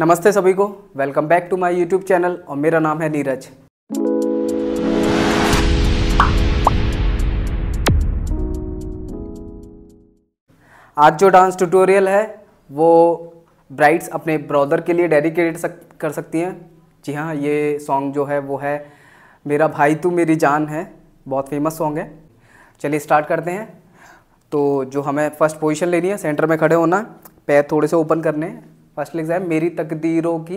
नमस्ते सभी को welcome back to my YouTube channel और मेरा नाम है नीरज आज जो डांस ट्यूटोरियल है वो ब्राइड्स अपने ब्रदर के लिए डेडिकेट सक, कर सकती हैं जी हाँ ये सॉन्ग जो है वो है मेरा भाई तू मेरी जान है बहुत फेमस सॉन्ग है चलिए स्टार्ट करते हैं तो जो हमें फर्स्ट पोजीशन लेनी है सेंटर में खड़े होना पैर थोड़े से ओपन करने हैं फर्स्ट लिख जाए मेरी तकदीरों की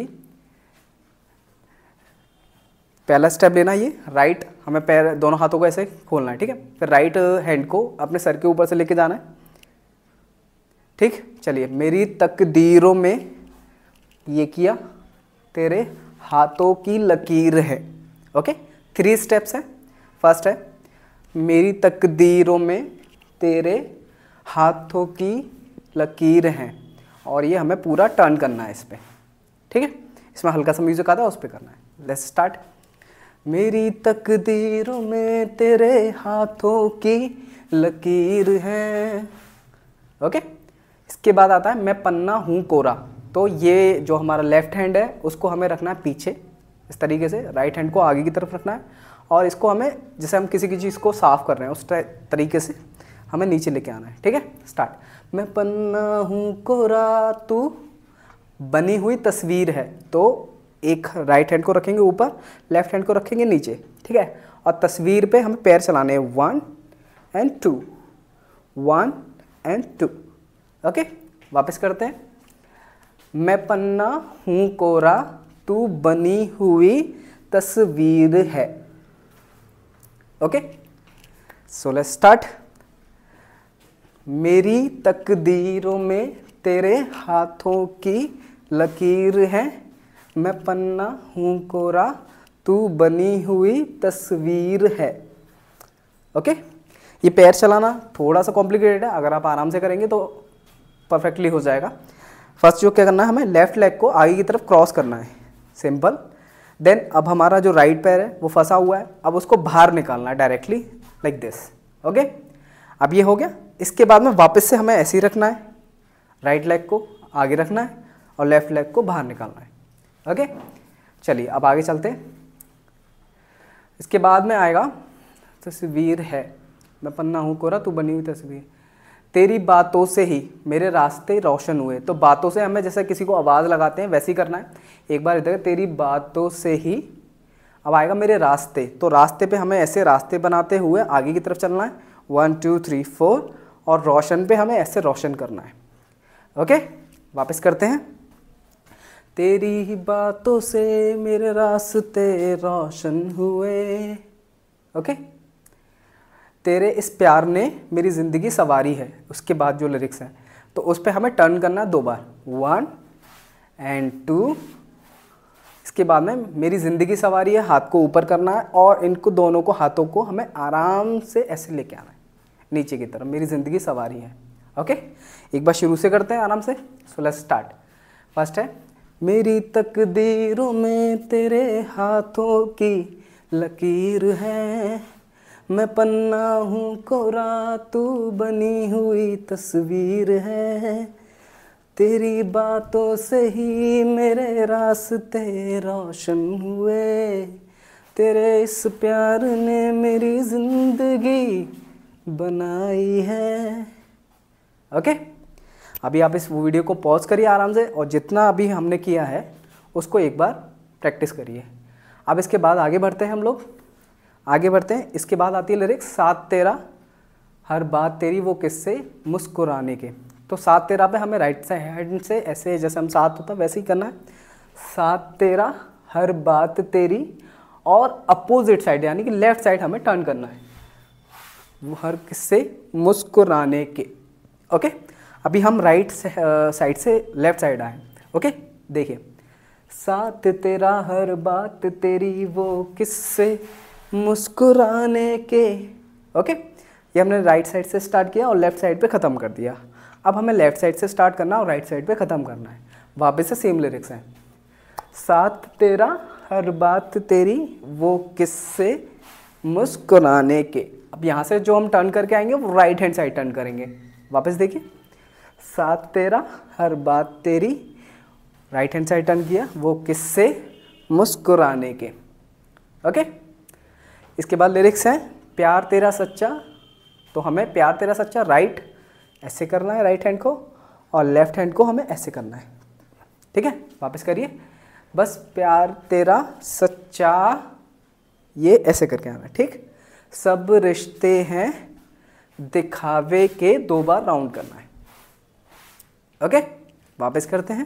पहला स्टेप लेना ये राइट हमें पैर दोनों हाथों को ऐसे खोलना है ठीक है फिर राइट हैंड को अपने सर के ऊपर से लेके जाना है ठीक चलिए मेरी तकदीरों में ये किया तेरे हाथों की लकीर है ओके थ्री स्टेप्स हैं फर्स्ट है मेरी तकदीरों में तेरे हाथों की लकीर हैं और ये हमें पूरा टर्न करना है इस पर ठीक है इसमें हल्का सा म्यूज़िक आता है उस पर करना है लेट्स स्टार्ट मेरी तकदीर में तेरे हाथों की लकीर है ओके इसके बाद आता है मैं पन्ना हूँ कोरा तो ये जो हमारा लेफ्ट हैंड है उसको हमें रखना है पीछे इस तरीके से राइट हैंड को आगे की तरफ रखना है और इसको हमें जैसे हम किसी की चीज़ को साफ़ कर रहे हैं उस तरीके से हमें नीचे लेके आना है ठीक है स्टार्ट मैं पन्ना हूँ कोरा तू बनी हुई तस्वीर है तो एक राइट हैंड को रखेंगे ऊपर लेफ्ट हैंड को रखेंगे नीचे ठीक है और तस्वीर पे हमें पैर चलाने हैं one and two one and two okay वापस करते हैं मैं पन्ना हूँ कोरा तू बनी हुई तस्वीर है ओके सो लेट्स स्टार्ट मेरी तकदीरों में तेरे हाथों की लकीर है मैं पन्ना हूँ कोरा तू बनी हुई तस्वीर है ओके ये पैर चलाना थोड़ा सा कॉम्प्लिकेटेड है अगर आप आराम से करेंगे तो परफेक्टली हो जाएगा फर्स्ट जो क्या करना है हमें लेफ्ट लेग को आगे की तरफ क्रॉस करना है सिंपल देन अब हमारा जो राइट पैर है वो फंसा हुआ है अब उसको बाहर निकालना है डायरेक्टली लाइक दिस ओके अब ये हो गया इसके बाद में वापस से हमें ऐसे ही रखना है राइट लेग को आगे रखना है और लेफ्ट लेग को बाहर निकालना है ओके चलिए अब आगे चलते हैं इसके बाद में आएगा तस्वीर है मैं पन्ना हूँ कोरा तू बनी हुई तस्वीर तेरी बातों से ही मेरे रास्ते रोशन हुए तो बातों से हमें जैसे किसी को आवाज़ लगाते हैं वैसे ही करना है एक बार इधर तेरी बातों से ही अब आएगा मेरे रास्ते तो रास्ते पे हमें ऐसे रास्ते बनाते हुए आगे की तरफ चलना है वन टू थ्री फोर और रोशन पे हमें ऐसे रोशन करना है ओके वापस करते हैं तेरी ही बातों से मेरे रास्ते रोशन हुए ओके तेरे इस प्यार ने मेरी ज़िंदगी सवारी है उसके बाद जो लिरिक्स हैं तो उस पर हमें टर्न करना है दो बार वन एंड टू इसके बाद में मेरी ज़िंदगी सवारी है हाथ को ऊपर करना है और इनको दोनों को हाथों को हमें आराम से ऐसे लेके आना है नीचे की तरफ मेरी ज़िंदगी सवारी है ओके एक बार शुरू से करते हैं आराम से सो लेट्स स्टार्ट फर्स्ट है मेरी तकदीरों में तेरे हाथों की लकीर है मैं पन्ना हूँ कोरा तू बनी हुई तस्वीर है तेरी बातों से ही मेरे रास्ते रोशन हुए तेरे इस प्यार ने मेरी जिंदगी बनाई है ओके अभी आप इस वीडियो को पॉज करिए आराम से और जितना अभी हमने किया है उसको एक बार प्रैक्टिस करिए अब इसके बाद आगे बढ़ते हैं हम लोग आगे बढ़ते हैं इसके बाद आती है लिरिक्स सात तेरह हर बात तेरी वो किससे मुस्कुराने के तो सात तेरह पे हमें राइट से हैंड से ऐसे जैसे हम सात होता वैसे ही करना है सात तेरह हर बात तेरी और अपोजिट साइड यानी कि लेफ्ट साइड हमें टर्न करना है हर किससे मुस्कुराने के ओके अभी हम राइट साइड से लेफ्ट साइड आए ओके देखिए साथ तेरा हर बात तेरी वो किससे मुस्कुराने के ओके ये हमने राइट साइड से स्टार्ट किया और लेफ्ट साइड पे ख़त्म कर दिया अब हमें लेफ्ट साइड से स्टार्ट करना और राइट साइड पे ख़त्म करना है वापस से सेम लिरिक्स हैं साथ तेरा हर बात तेरी वो किससे मुस्कुराने के अब यहाँ से जो हम टर्न करके आएंगे वो राइट हैंड साइड टर्न करेंगे वापस देखिए सात तेरा हर बात तेरी राइट हैंड साइड टर्न किया वो किससे मुस्कुराने के ओके इसके बाद लिरिक्स हैं प्यार तेरा सच्चा तो हमें प्यार तेरा सच्चा राइट ऐसे करना है राइट हैंड को और लेफ्ट हैंड को हमें ऐसे करना है ठीक है वापस करिए बस प्यार तेरा सच्चा ये ऐसे करके आना है ठीक सब रिश्ते हैं दिखावे के दो बार राउंड करना है ओके वापस करते हैं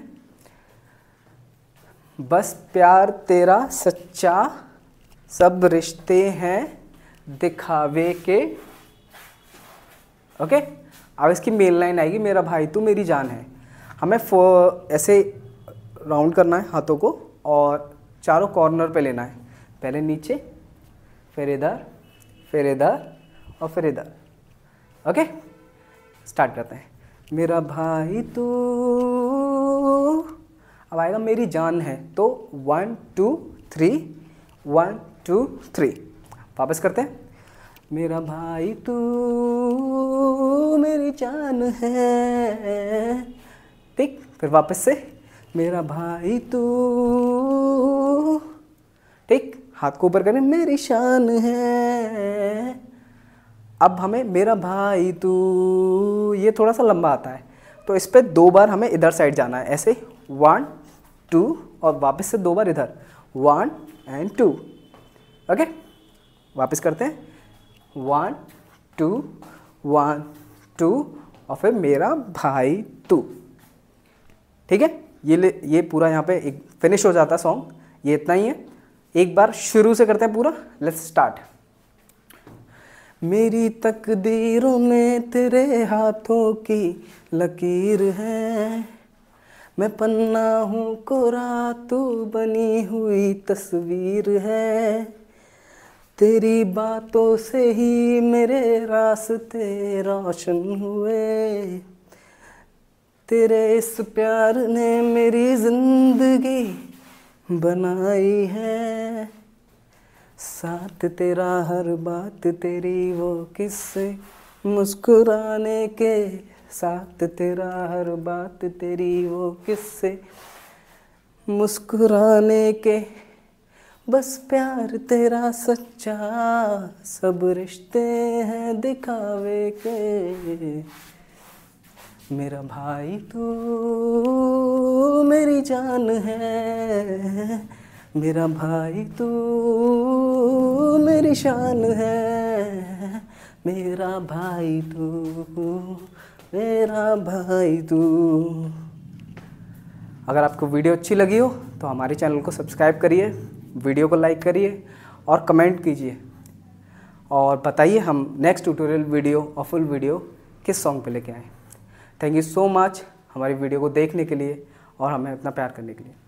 बस प्यार तेरा सच्चा सब रिश्ते हैं दिखावे के ओके अब इसकी मेल लाइन आएगी मेरा भाई तू मेरी जान है हमें ऐसे राउंड करना है हाथों को और चारों कॉर्नर पे लेना है पहले नीचे फिर इधर फिर इधर और फिर इधर ओके स्टार्ट करते हैं मेरा भाई तू अब आएगा मेरी जान है तो one two three one two three वापस करते हैं मेरा भाई तू मेरी जान है ठीक फिर वापस से मेरा भाई तू ठीक हाथ को ऊपर करें मेरी शान है अब हमें मेरा भाई तू ये थोड़ा सा लंबा आता है तो इस पर दो बार हमें इधर साइड जाना है ऐसे वन टू और वापस से दो बार इधर वन एंड टू ओके वापस करते हैं वन टू वन टू और फिर मेरा भाई तू ठीक है ये ये पूरा यहाँ पे एक फिनिश हो जाता है सॉन्ग ये इतना ही है एक बार शुरू से करते हैं पूरा लेट्स स्टार्ट मेरी तकदीरों में तेरे हाथों की लकीर है मैं पन्ना हूँ कोरा तू बनी हुई तस्वीर है तेरी बातों से ही मेरे रास्ते रोशन हुए तेरे इस प्यार ने मेरी जिंदगी बनाई है साथ तेरा हर बात तेरी वो किस्से मुस्कुराने के साथ तेरा हर बात तेरी वो किस्से मुस्कुराने के बस प्यार तेरा सच्चा सब रिश्ते हैं दिखावे के मेरा भाई तू मेरी जान है मेरा भाई तू मेरी शान है मेरा भाई तू मेरा भाई तू अगर आपको वीडियो अच्छी लगी हो तो हमारे चैनल को सब्सक्राइब करिए वीडियो को लाइक करिए और कमेंट कीजिए और बताइए हम नेक्स्ट ट्यूटोरियल वीडियो और फुल वीडियो किस सॉन्ग पे लेके आए थैंक यू सो मच हमारी वीडियो को देखने के लिए और हमें अपना प्यार करने के लिए